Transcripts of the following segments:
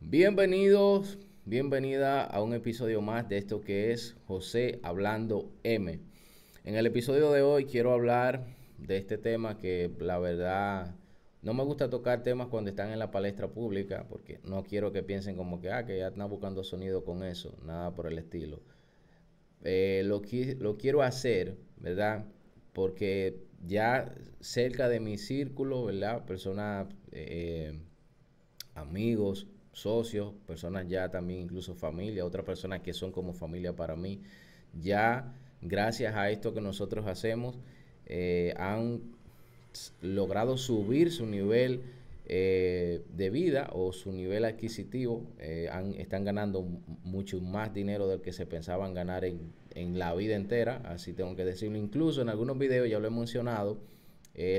Bienvenidos, bienvenida a un episodio más de esto que es José Hablando M. En el episodio de hoy quiero hablar de este tema que la verdad no me gusta tocar temas cuando están en la palestra pública porque no quiero que piensen como que, ah, que ya están buscando sonido con eso, nada por el estilo. Eh, lo, quiero hacer, ¿verdad? Porque ya cerca de mi círculo, ¿verdad? Personas, eh, amigos, socios, personas ya también incluso familia, otras personas que son como familia para mí, ya gracias a esto que nosotros hacemos, eh, han logrado subir su nivel eh, de vida o su nivel adquisitivo, eh, están ganando mucho más dinero del que se pensaban ganar en, en, la vida entera, así tengo que decirlo. Incluso en algunos videos, ya lo he mencionado,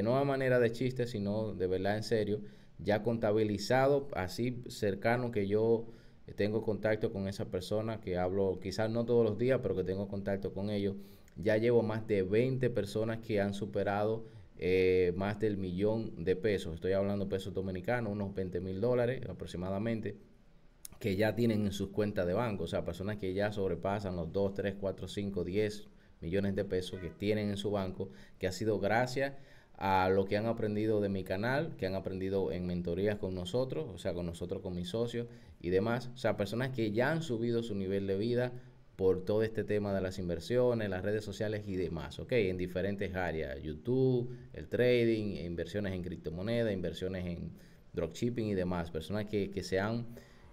no a manera de chiste, sino de verdad en serio, ya contabilizado, así cercano que yo tengo contacto con esa persona que hablo quizás no todos los días, pero que tengo contacto con ellos. Ya llevo más de 20 personas que han superado eh, más del millón de pesos. Estoy hablando pesos dominicanos, unos 20 mil dólares aproximadamente, que ya tienen en sus cuentas de banco. O sea, personas que ya sobrepasan los 2, 3, 4, 5, 10 millones de pesos que tienen en su banco, que ha sido gracias a lo que han aprendido de mi canal, que han aprendido en mentorías con nosotros, o sea, con nosotros, con mis socios y demás. O sea, personas que ya han subido su nivel de vida por todo este tema de las inversiones, las redes sociales y demás, ¿ok? En diferentes áreas, YouTube, el trading, inversiones en criptomonedas, inversiones en dropshipping y demás. Personas que, que se han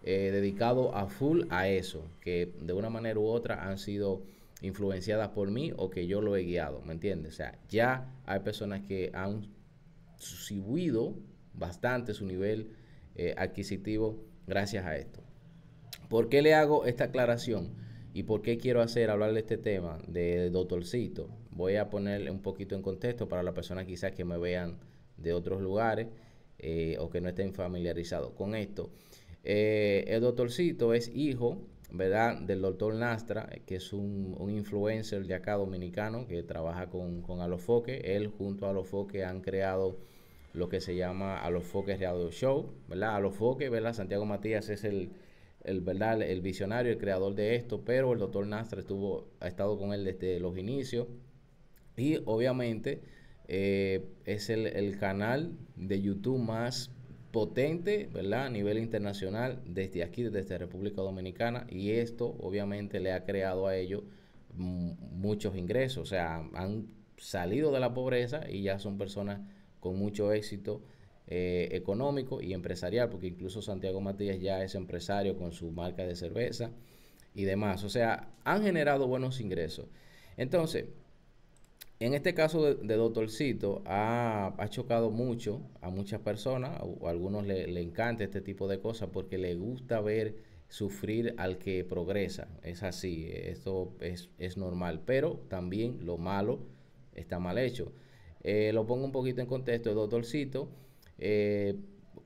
eh, dedicado a full a eso, que de una manera u otra han sido influenciadas por mí o que yo lo he guiado, ¿me entiendes? O sea, ya hay personas que han subido bastante su nivel eh, adquisitivo gracias a esto. ¿Por qué le hago esta aclaración? ¿Y por qué quiero hacer, hablar de este tema de doctorcito? Voy a ponerle un poquito en contexto para las personas quizás que me vean de otros lugares eh, o que no estén familiarizados con esto. Eh, el doctorcito es hijo ¿verdad? Del doctor Nastra, eh, que es un, influencer de acá dominicano que trabaja con, con Alofoque. Él junto a Alofoque han creado lo que se llama Alofoque Radio Show, ¿verdad? Alofoque, ¿verdad? Santiago Matías es el, ¿verdad? el visionario, el creador de esto, pero el doctor Nastra estuvo, ha estado con él desde los inicios. Y obviamente eh, es el, el canal de YouTube más potente, ¿verdad? A nivel internacional, desde aquí, desde República Dominicana, y esto obviamente le ha creado a ellos muchos ingresos, o sea, han salido de la pobreza y ya son personas con mucho éxito eh, económico y empresarial, porque incluso Santiago Matías ya es empresario con su marca de cerveza y demás, o sea, han generado buenos ingresos. Entonces, en este caso de, de Doctorcito ha, chocado mucho a muchas personas, a, algunos le, encanta este tipo de cosas porque le gusta ver sufrir al que progresa, es así, esto es, normal, pero también lo malo está mal hecho. Eh, lo pongo un poquito en contexto, Doctorcito, eh,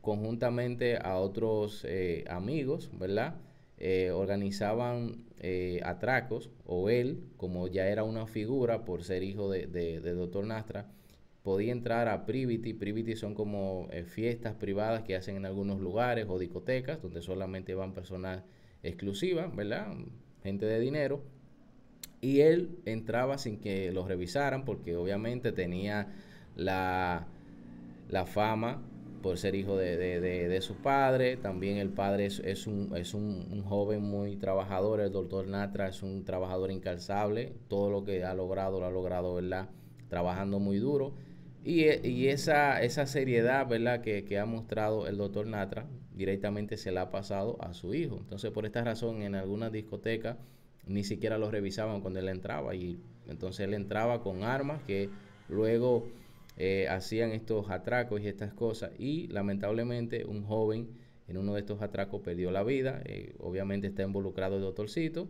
conjuntamente a otros eh, amigos, ¿verdad? Eh, organizaban eh, atracos, o él, como ya era una figura por ser hijo de, de, Doctor Nastra, podía entrar a Privity. Privity son como eh, fiestas privadas que hacen en algunos lugares o discotecas, donde solamente van personas exclusivas, ¿verdad? Gente de dinero. Y él entraba sin que lo revisaran porque obviamente tenía la, la fama por ser hijo de, de, de, de su padre. También el padre es, un, es un, joven muy trabajador, el doctor Natra es un trabajador incalzable, todo lo que ha logrado lo ha logrado, ¿verdad? Trabajando muy duro. Y, esa, esa seriedad, ¿verdad? Que, que, ha mostrado el doctor Natra directamente se la ha pasado a su hijo. Entonces, por esta razón, en algunas discotecas ni siquiera lo revisaban cuando él entraba y entonces él entraba con armas que luego eh, hacían estos atracos y estas cosas. Y lamentablemente un joven en uno de estos atracos perdió la vida. Eh, obviamente está involucrado el doctorcito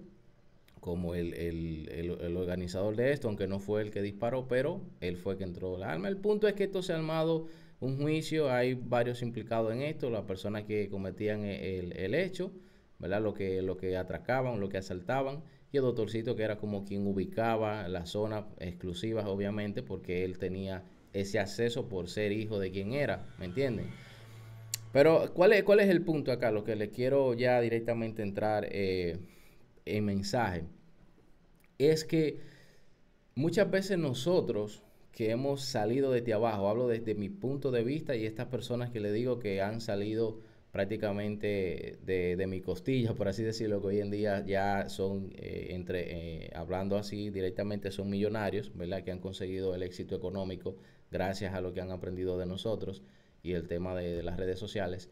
como el, organizador de esto, aunque no fue el que disparó, pero él fue el que entró la arma. El punto es que esto se ha armado un juicio, hay varios implicados en esto, las personas que cometían e, el, hecho, ¿verdad? Lo que, lo que atracaban, lo que asaltaban, y el doctorcito que era como quien ubicaba las zonas exclusivas, obviamente, porque él tenía ese acceso por ser hijo de quien era, ¿me entienden? Pero ¿cuál es, cuál es el punto acá? Lo que le quiero ya directamente entrar eh, en mensaje es que muchas veces nosotros que hemos salido desde abajo, hablo desde mi punto de vista y estas personas que le digo que han salido prácticamente de, mi costilla, por así decirlo, que hoy en día ya son, eh, entre eh, hablando así directamente, son millonarios, ¿verdad? Que han conseguido el éxito económico gracias a lo que han aprendido de nosotros y el tema de, las redes sociales,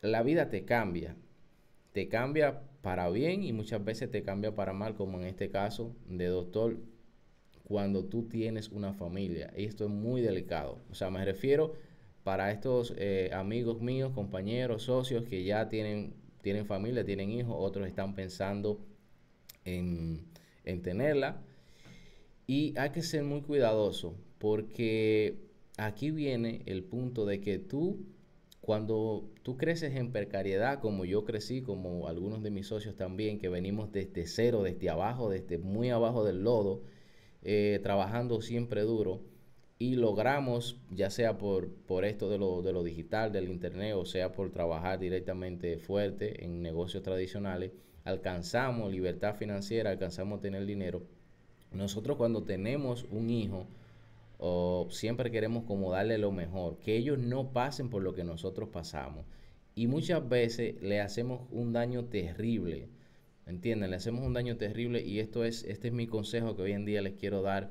la vida te cambia, te cambia para bien y muchas veces te cambia para mal, como en este caso de doctor, cuando tú tienes una familia. Y esto es muy delicado. O sea, me refiero para estos eh, amigos míos, compañeros, socios que ya tienen, tienen familia, tienen hijos, otros están pensando en, en tenerla. Y hay que ser muy cuidadoso porque aquí viene el punto de que tú, cuando tú creces en precariedad, como yo crecí, como algunos de mis socios también, que venimos desde cero, desde abajo, desde muy abajo del lodo, eh, trabajando siempre duro, y logramos, ya sea por, por esto de lo, de lo digital, del internet, o sea por trabajar directamente fuerte en negocios tradicionales, alcanzamos libertad financiera, alcanzamos tener dinero. Nosotros cuando tenemos un hijo, o siempre queremos como darle lo mejor, que ellos no pasen por lo que nosotros pasamos. Y muchas veces le hacemos un daño terrible, ¿entienden? Le hacemos un daño terrible y esto es, este es mi consejo que hoy en día les quiero dar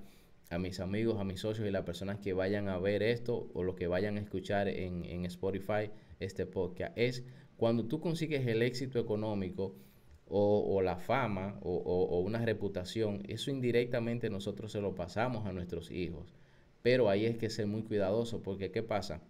a mis amigos, a mis socios y las personas que vayan a ver esto o lo que vayan a escuchar en, Spotify este podcast. Es cuando tú consigues el éxito económico, o, la fama o, una reputación, eso indirectamente nosotros se lo pasamos a nuestros hijos. Pero ahí es que ser muy cuidadoso porque ¿qué pasa?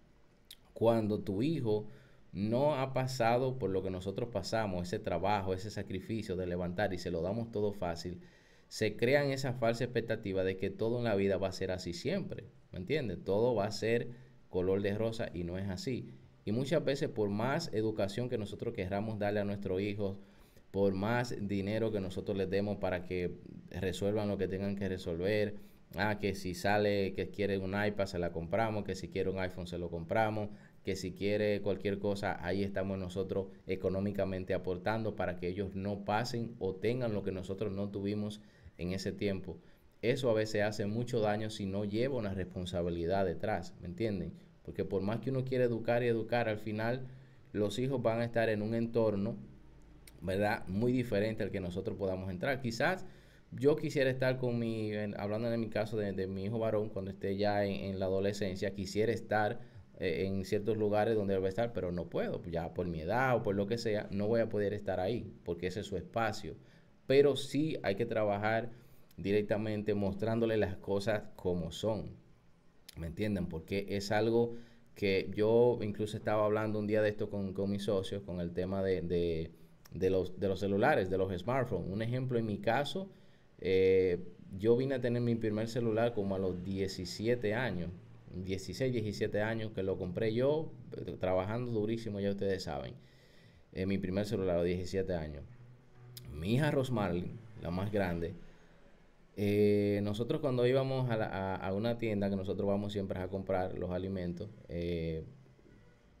Cuando tu hijo no ha pasado por lo que nosotros pasamos, ese trabajo, ese sacrificio de levantar y se lo damos todo fácil, se crean esa falsa expectativa de que todo en la vida va a ser así siempre, ¿me entiendes? Todo va a ser color de rosa y no es así. Y muchas veces por más educación que nosotros queramos darle a nuestros hijos, por más dinero que nosotros les demos para que resuelvan lo que tengan que resolver, Ah, que si sale que quiere un iPad, se la compramos, que si quiere un iPhone, se lo compramos, que si quiere cualquier cosa, ahí estamos nosotros económicamente aportando para que ellos no pasen o tengan lo que nosotros no tuvimos en ese tiempo. Eso a veces hace mucho daño si no lleva una responsabilidad detrás, ¿me entienden? Porque por más que uno quiera educar y educar, al final los hijos van a estar en un entorno, ¿verdad? Muy diferente al que nosotros podamos entrar. Quizás yo quisiera estar con mi, hablando en mi caso de, mi hijo varón, cuando esté ya en, la adolescencia, quisiera estar eh, en ciertos lugares donde va a estar, pero no puedo, ya por mi edad o por lo que sea, no voy a poder estar ahí, porque ese es su espacio. Pero sí hay que trabajar directamente mostrándole las cosas como son. ¿Me entienden? Porque es algo que yo incluso estaba hablando un día de esto con, con mis socios, con el tema de, de, los, de los celulares, de los smartphones. Un ejemplo en mi caso eh, yo vine a tener mi primer celular como a los 17 años, 16, 17 años que lo compré yo, trabajando durísimo, ya ustedes saben. Eh, mi primer celular a los 17 años. Mi hija Rosmarlin, la más grande, eh, nosotros cuando íbamos a, una tienda que nosotros vamos siempre a comprar los alimentos,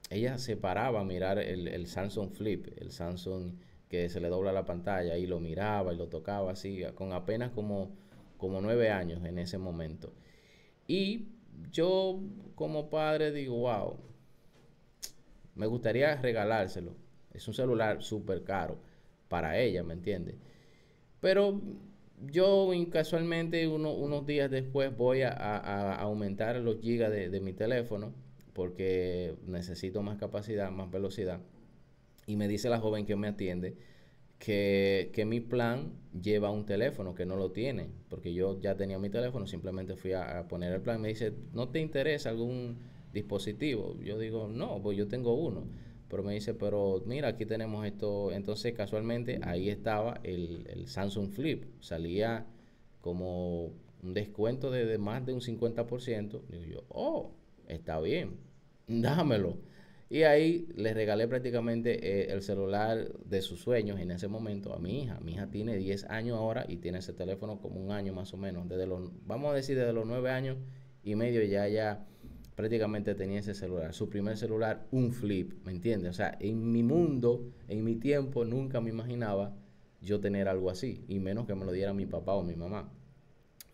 ella se paraba a mirar el, el Samsung Flip, el Samsung que se le dobla la pantalla y lo miraba y lo tocaba así, con apenas como, como nueve años en ese momento. Y yo como padre digo, wow, me gustaría regalárselo. Es un celular súper caro para ella, ¿me entiendes? Pero yo casualmente unos días después voy a, aumentar los gigas de mi teléfono porque necesito más capacidad, más velocidad. Y me dice la joven que me atiende que, mi plan lleva un teléfono que no lo tiene, porque yo ya tenía mi teléfono, simplemente fui a, poner el plan. Me dice, ¿no te interesa algún dispositivo? Yo digo, no, pues yo tengo uno. Pero me dice, pero mira, aquí tenemos esto. Entonces, casualmente, ahí estaba el, Samsung Flip. Salía como un descuento de, de más de un 50%. Digo yo, oh, está bien, dámelo. Y ahí le regalé prácticamente eh, el celular de sus sueños en ese momento a mi hija. Mi hija tiene 10 años ahora y tiene ese teléfono como un año más o menos. Desde los, vamos a decir, desde los 9 años y medio ya, ya prácticamente tenía ese celular. Su primer celular, un flip, ¿me entiendes? O sea, en mi mundo, en mi tiempo, nunca me imaginaba yo tener algo así. Y menos que me lo diera mi papá o mi mamá.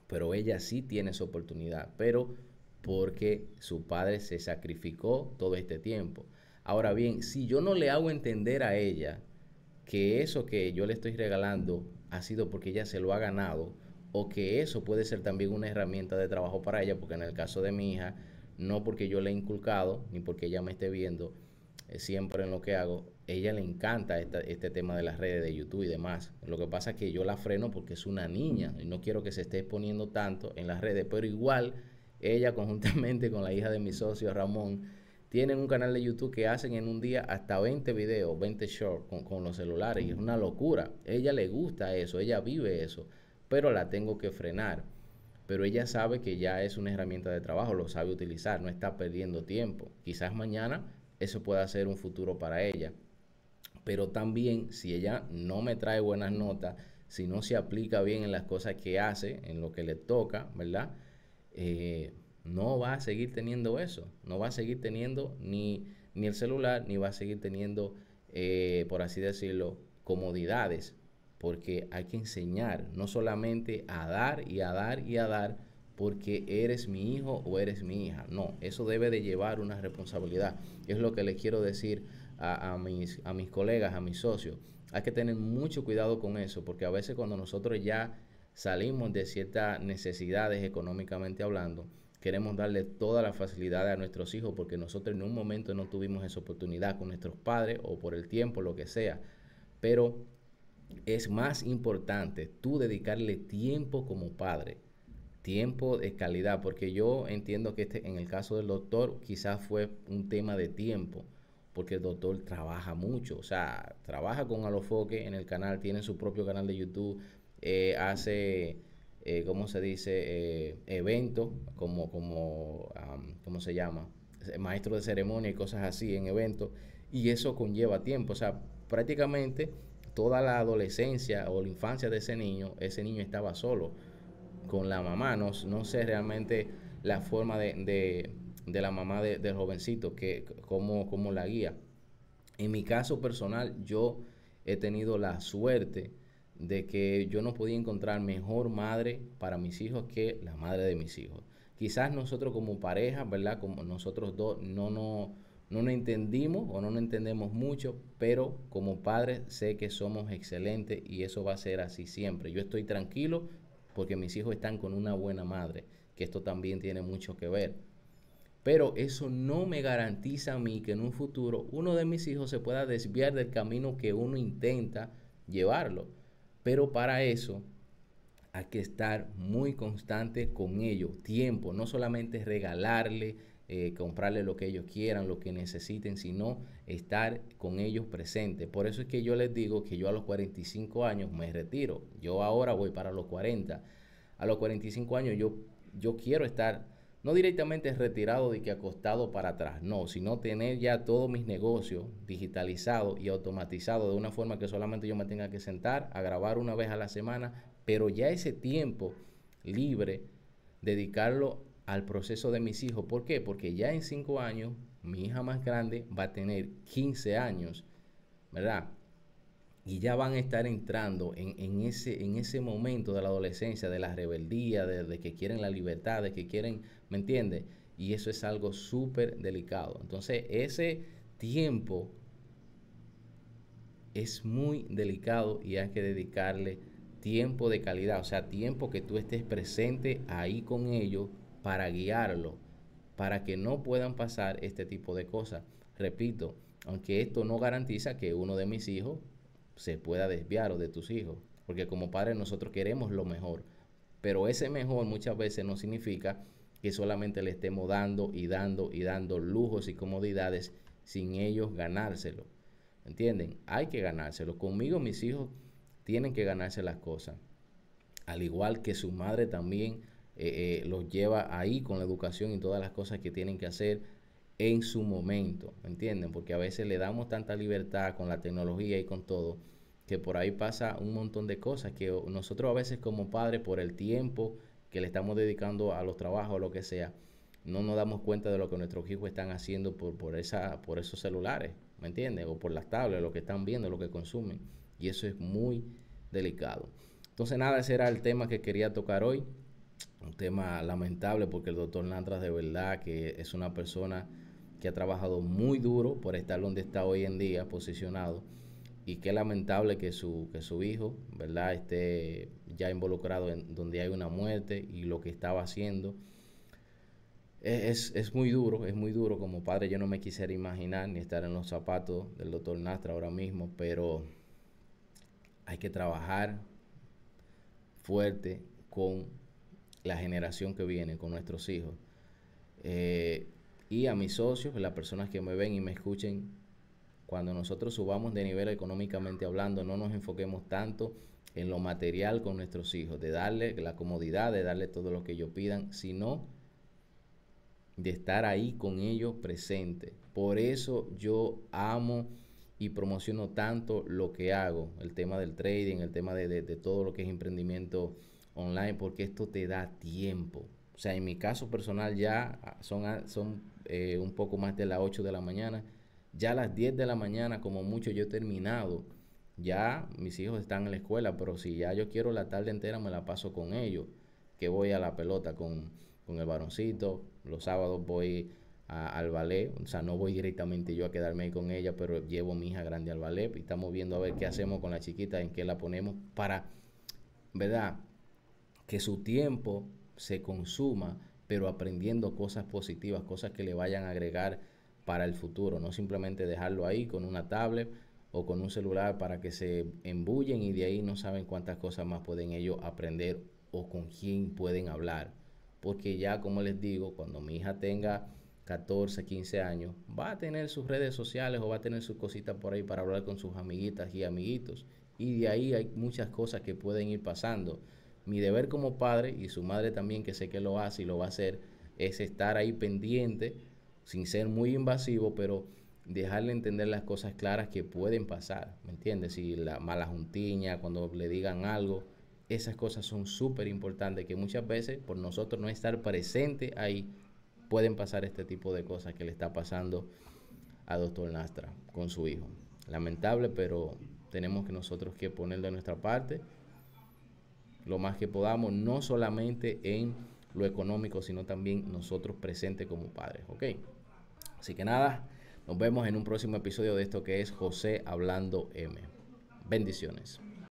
Pero ella sí tiene esa oportunidad. Pero porque su padre se sacrificó todo este tiempo. Ahora bien, si yo no le hago entender a ella que eso que yo le estoy regalando ha sido porque ella se lo ha ganado, o que eso puede ser también una herramienta de trabajo para ella, porque en el caso de mi hija, no porque yo le he inculcado, ni porque ella me esté viendo eh, siempre en lo que hago, ella le encanta este tema de las redes de YouTube y demás. Lo que pasa es que yo la freno porque es una niña y no quiero que se esté exponiendo tanto en las redes, pero igual ella, conjuntamente con la hija de mi socio Ramón, tienen un canal de YouTube que hacen en un día hasta 20 videos, 20 shorts con, los celulares. Y es una locura. Ella le gusta eso, ella vive eso, pero la tengo que frenar. Pero ella sabe que ya es una herramienta de trabajo, lo sabe utilizar, no está perdiendo tiempo. Quizás mañana eso pueda ser un futuro para ella. Pero también si ella no me trae buenas notas, si no se aplica bien en las cosas que hace, en lo que le toca, ¿verdad? Eh, no va a seguir teniendo eso, no va a seguir teniendo ni, ni el celular, ni va a seguir teniendo, eh, por así decirlo, comodidades, porque hay que enseñar, no solamente a dar y a dar y a dar, porque eres mi hijo o eres mi hija, no, eso debe de llevar una responsabilidad, es lo que les quiero decir a, mis, a mis colegas, a mis socios, hay que tener mucho cuidado con eso, porque a veces cuando nosotros ya salimos de ciertas necesidades económicamente hablando, queremos darle toda la facilidad a nuestros hijos porque nosotros en un momento no tuvimos esa oportunidad con nuestros padres o por el tiempo, lo que sea. Pero es más importante tú dedicarle tiempo como padre, tiempo de calidad, porque yo entiendo que este, en el caso del doctor quizás fue un tema de tiempo, porque el doctor trabaja mucho, o sea, trabaja con Alofoque en el canal, tiene su propio canal de YouTube, eh, hace, eh, ¿cómo se dice?, eh, eventos, como, como ¿cómo se llama?, eh, maestro de ceremonia y cosas así en eventos, y eso conlleva tiempo, o sea, prácticamente toda la adolescencia o la infancia de ese niño, ese niño estaba solo con la mamá, no, no sé realmente la forma de, de, de la mamá del jovencito, que, cómo, cómo la guía. En mi caso personal, yo he tenido la suerte de que yo no podía encontrar mejor madre para mis hijos que la madre de mis hijos. Quizás nosotros como pareja, ¿verdad? Como nosotros dos no no, entendimos o no nos entendemos mucho, pero como padres sé que somos excelentes y eso va a ser así siempre. Yo estoy tranquilo porque mis hijos están con una buena madre, que esto también tiene mucho que ver. Pero eso no me garantiza a mí que en un futuro uno de mis hijos se pueda desviar del camino que uno intenta llevarlo pero para eso hay que estar muy constante con ellos, tiempo, no solamente regalarle, eh, comprarle lo que ellos quieran, lo que necesiten, sino estar con ellos presente. Por eso es que yo les digo que yo a los 45 años me retiro, yo ahora voy para los 40, a los 45 años yo, yo quiero estar no directamente retirado de que acostado para atrás, no, sino tener ya todos mis negocios digitalizados y automatizados de una forma que solamente yo me tenga que sentar a grabar una vez a la semana, pero ya ese tiempo libre, dedicarlo al proceso de mis hijos. ¿Por qué? Porque ya en cinco años, mi hija más grande va a tener 15 años, ¿verdad? y ya van a estar entrando en, ese, en ese momento de la adolescencia, de la rebeldía, de, que quieren la libertad, de que quieren ¿Me entiendes? Y eso es algo súper delicado. Entonces, ese tiempo es muy delicado y hay que dedicarle tiempo de calidad, o sea, tiempo que tú estés presente ahí con ellos para guiarlo, para que no puedan pasar este tipo de cosas. Repito, aunque esto no garantiza que uno de mis hijos se pueda desviar o de tus hijos, porque como padres nosotros queremos lo mejor, pero ese mejor muchas veces no significa que solamente le estemos dando y dando y dando lujos y comodidades sin ellos ganárselo. ¿Entienden? Hay que ganárselo. Conmigo mis hijos tienen que ganarse las cosas. Al igual que su madre también eh, eh, los lleva ahí con la educación y todas las cosas que tienen que hacer en su momento. ¿Entienden? Porque a veces le damos tanta libertad con la tecnología y con todo que por ahí pasa un montón de cosas que nosotros a veces como padres por el tiempo que le estamos dedicando a los trabajos o lo que sea, no nos damos cuenta de lo que nuestros hijos están haciendo por, por, esa, por esos celulares, ¿me entiendes? O por las tablas, lo que están viendo, lo que consumen. Y eso es muy delicado. Entonces, nada, ese era el tema que quería tocar hoy. Un tema lamentable porque el doctor Nantras de verdad que es una persona que ha trabajado muy duro por estar donde está hoy en día posicionado y qué lamentable que su, hijo, ¿verdad?, esté ya involucrado en donde hay una muerte y lo que estaba haciendo. Es, muy duro, es muy duro. Como padre yo no me quisiera imaginar ni estar en los zapatos del doctor Nastra ahora mismo, pero hay que trabajar fuerte con la generación que viene, con nuestros hijos. Eh, y a mis socios, las personas que me ven y me escuchen, cuando nosotros subamos de nivel económicamente hablando, no nos enfoquemos tanto en lo material con nuestros hijos, de darle la comodidad, de darle todo lo que ellos pidan, sino de estar ahí con ellos presente. Por eso yo amo y promociono tanto lo que hago, el tema del trading, el tema de, todo lo que es emprendimiento online, porque esto te da tiempo. O sea, en mi caso personal ya son, son eh, un poco más de las 8 de la mañana ya a las 10 de la mañana, como mucho, yo he terminado. Ya mis hijos están en la escuela, pero si ya yo quiero la tarde entera, me la paso con ellos. Que voy a la pelota con, con el varoncito. Los sábados voy al ballet. O sea, no voy directamente yo a quedarme ahí con ella, pero llevo a mi hija grande al ballet. Y estamos viendo a ver qué hacemos con la chiquita, en qué la ponemos para, ¿verdad? Que su tiempo se consuma, pero aprendiendo cosas positivas, cosas que le vayan a agregar para el futuro, no simplemente dejarlo ahí con una tablet o con un celular para que se embullen y de ahí no saben cuántas cosas más pueden ellos aprender o con quién pueden hablar. Porque ya, como les digo, cuando mi hija tenga 14, 15 años, va a tener sus redes sociales o va a tener sus cositas por ahí para hablar con sus amiguitas y amiguitos. Y de ahí hay muchas cosas que pueden ir pasando. Mi deber como padre y su madre también, que sé que lo hace y lo va a hacer, es estar ahí pendiente sin ser muy invasivo, pero dejarle entender las cosas claras que pueden pasar, ¿me entiendes? Si la mala juntiña, cuando le digan algo, esas cosas son súper importantes que muchas veces por nosotros no estar presente ahí pueden pasar este tipo de cosas que le está pasando a doctor Nastra con su hijo. Lamentable, pero tenemos que nosotros que poner de nuestra parte lo más que podamos, no solamente en lo económico, sino también nosotros presentes como padres, ¿ok? Así que nada, nos vemos en un próximo episodio de esto que es José Hablando M. Bendiciones.